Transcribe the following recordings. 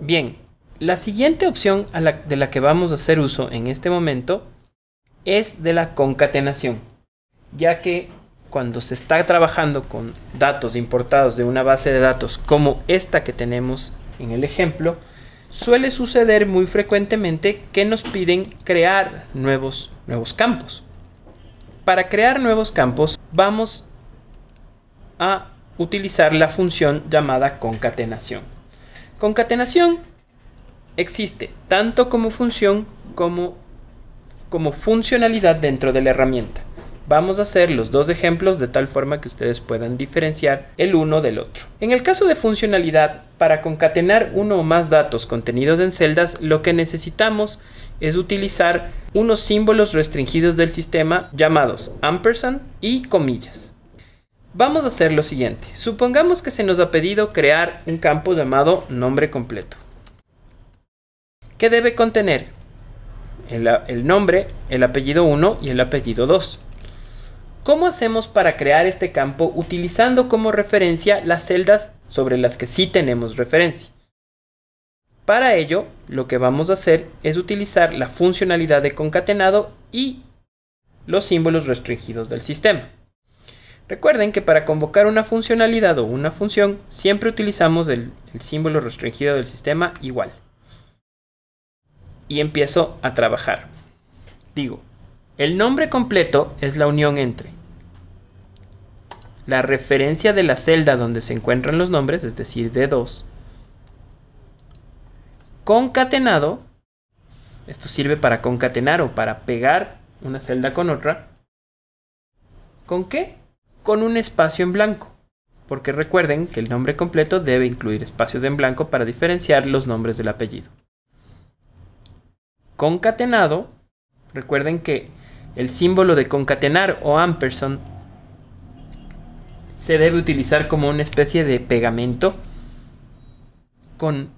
Bien, la siguiente opción de la que vamos a hacer uso en este momento es de la concatenación, ya que cuando se está trabajando con datos importados de una base de datos como esta que tenemos en el ejemplo, suele suceder muy frecuentemente que nos piden crear nuevos, nuevos campos. Para crear nuevos campos vamos a utilizar la función llamada concatenación. Concatenación existe tanto como función como como funcionalidad dentro de la herramienta. Vamos a hacer los dos ejemplos de tal forma que ustedes puedan diferenciar el uno del otro. En el caso de funcionalidad, para concatenar uno o más datos contenidos en celdas, lo que necesitamos es utilizar unos símbolos restringidos del sistema llamados ampersand y comillas. Vamos a hacer lo siguiente. Supongamos que se nos ha pedido crear un campo llamado nombre completo. que debe contener? El, nombre, el apellido 1 y el apellido 2. ¿Cómo hacemos para crear este campo utilizando como referencia las celdas sobre las que sí tenemos referencia? Para ello, lo que vamos a hacer es utilizar la funcionalidad de concatenado y los símbolos restringidos del sistema. Recuerden que para convocar una funcionalidad o una función siempre utilizamos el, símbolo restringido del sistema igual. Y empiezo a trabajar. Digo, el nombre completo es la unión entre la referencia de la celda donde se encuentran los nombres, es decir, D2, concatenado, esto sirve para concatenar o para pegar una celda con otra, ¿con qué? con un espacio en blanco, porque recuerden que el nombre completo debe incluir espacios en blanco para diferenciar los nombres del apellido. Concatenado, recuerden que el símbolo de concatenar o ampersand se debe utilizar como una especie de pegamento con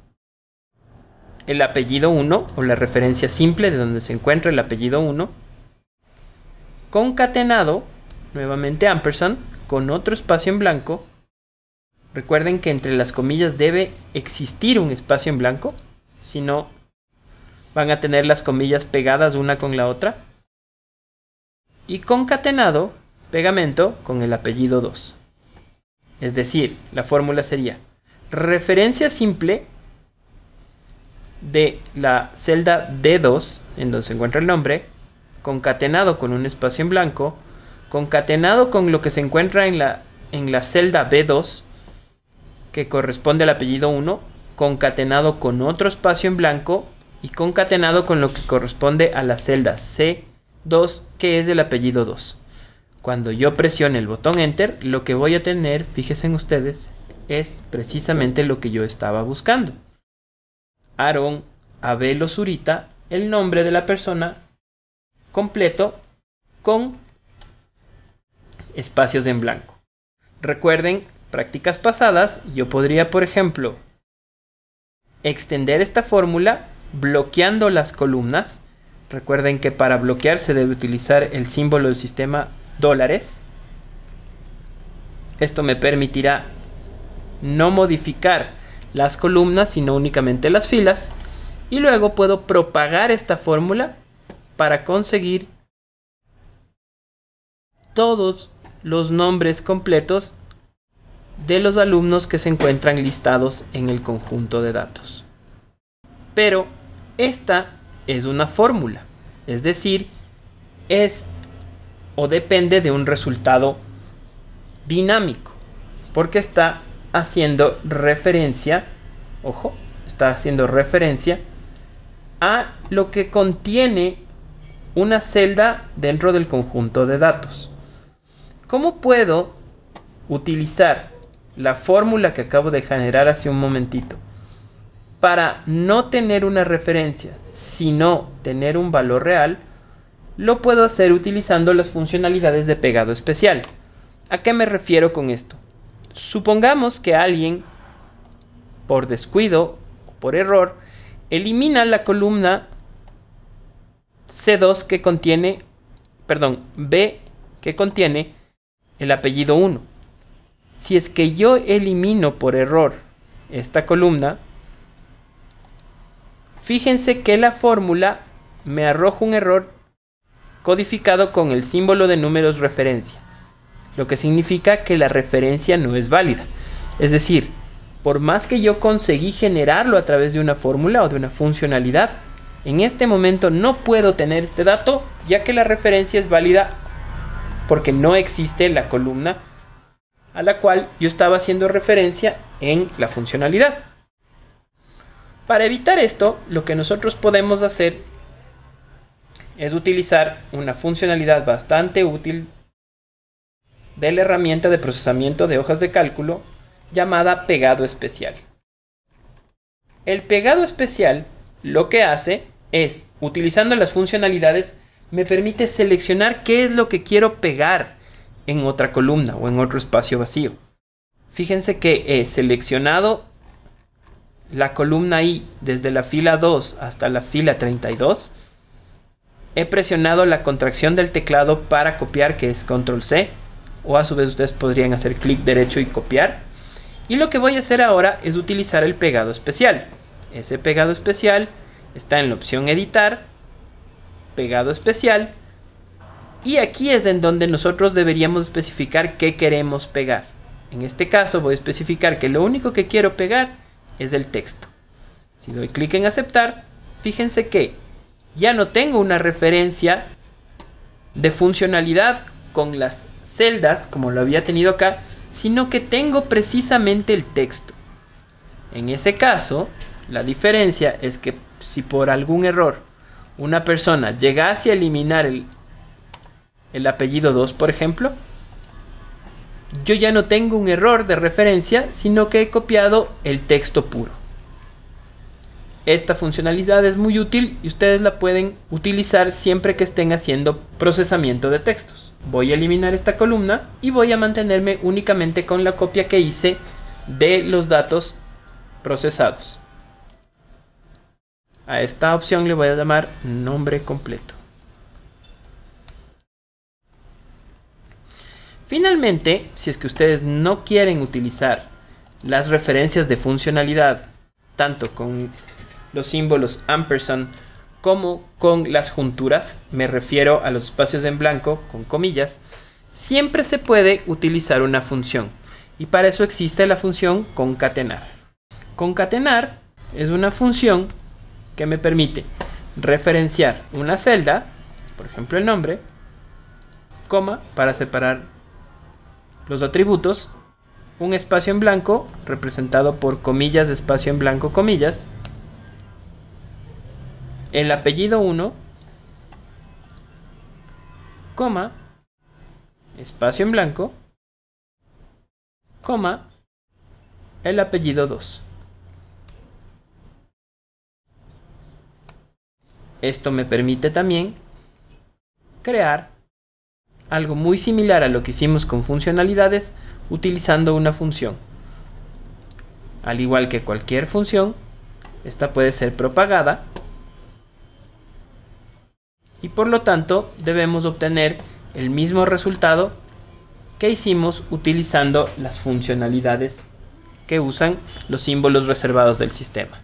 el apellido 1 o la referencia simple de donde se encuentra el apellido 1. Concatenado nuevamente ampersand con otro espacio en blanco. Recuerden que entre las comillas debe existir un espacio en blanco, si no van a tener las comillas pegadas una con la otra. Y concatenado, pegamento con el apellido 2. Es decir, la fórmula sería referencia simple de la celda D2, en donde se encuentra el nombre, concatenado con un espacio en blanco, concatenado con lo que se encuentra en la, en la celda B2, que corresponde al apellido 1, concatenado con otro espacio en blanco y concatenado con lo que corresponde a la celda C2, que es del apellido 2. Cuando yo presione el botón Enter, lo que voy a tener, fíjense ustedes, es precisamente lo que yo estaba buscando. Aaron Abel Osurita, el nombre de la persona completo con espacios en blanco. Recuerden, prácticas pasadas, yo podría, por ejemplo, extender esta fórmula bloqueando las columnas. Recuerden que para bloquear se debe utilizar el símbolo del sistema dólares. Esto me permitirá no modificar las columnas, sino únicamente las filas. Y luego puedo propagar esta fórmula para conseguir todos los nombres completos de los alumnos que se encuentran listados en el conjunto de datos. Pero esta es una fórmula, es decir, es o depende de un resultado dinámico, porque está haciendo referencia, ojo, está haciendo referencia a lo que contiene una celda dentro del conjunto de datos. ¿Cómo puedo utilizar la fórmula que acabo de generar hace un momentito para no tener una referencia, sino tener un valor real? Lo puedo hacer utilizando las funcionalidades de pegado especial. ¿A qué me refiero con esto? Supongamos que alguien, por descuido o por error, elimina la columna C2 que contiene, perdón, B que contiene el apellido 1. Si es que yo elimino por error esta columna, fíjense que la fórmula me arroja un error codificado con el símbolo de números referencia, lo que significa que la referencia no es válida. Es decir, por más que yo conseguí generarlo a través de una fórmula o de una funcionalidad, en este momento no puedo tener este dato ya que la referencia es válida porque no existe la columna a la cual yo estaba haciendo referencia en la funcionalidad. Para evitar esto, lo que nosotros podemos hacer es utilizar una funcionalidad bastante útil de la herramienta de procesamiento de hojas de cálculo llamada pegado especial. El pegado especial lo que hace es, utilizando las funcionalidades, me permite seleccionar qué es lo que quiero pegar en otra columna o en otro espacio vacío. Fíjense que he seleccionado la columna I desde la fila 2 hasta la fila 32. He presionado la contracción del teclado para copiar, que es control C, o a su vez ustedes podrían hacer clic derecho y copiar. Y lo que voy a hacer ahora es utilizar el pegado especial. Ese pegado especial está en la opción editar pegado especial. Y aquí es en donde nosotros deberíamos especificar qué queremos pegar. En este caso voy a especificar que lo único que quiero pegar es el texto. Si doy clic en aceptar, fíjense que ya no tengo una referencia de funcionalidad con las celdas como lo había tenido acá, sino que tengo precisamente el texto. En ese caso, la diferencia es que si por algún error una persona llegase a eliminar el, el apellido 2, por ejemplo, yo ya no tengo un error de referencia, sino que he copiado el texto puro. Esta funcionalidad es muy útil y ustedes la pueden utilizar siempre que estén haciendo procesamiento de textos. Voy a eliminar esta columna y voy a mantenerme únicamente con la copia que hice de los datos procesados. A esta opción le voy a llamar nombre completo. Finalmente, si es que ustedes no quieren utilizar las referencias de funcionalidad, tanto con los símbolos ampersand como con las junturas, me refiero a los espacios en blanco con comillas, siempre se puede utilizar una función y para eso existe la función concatenar. Concatenar es una función que me permite referenciar una celda, por ejemplo el nombre, coma para separar los atributos, un espacio en blanco representado por comillas espacio en blanco comillas, el apellido 1, coma, espacio en blanco, coma, el apellido 2. Esto me permite también crear algo muy similar a lo que hicimos con funcionalidades utilizando una función. Al igual que cualquier función, esta puede ser propagada y por lo tanto debemos obtener el mismo resultado que hicimos utilizando las funcionalidades que usan los símbolos reservados del sistema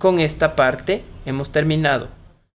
con esta parte hemos terminado.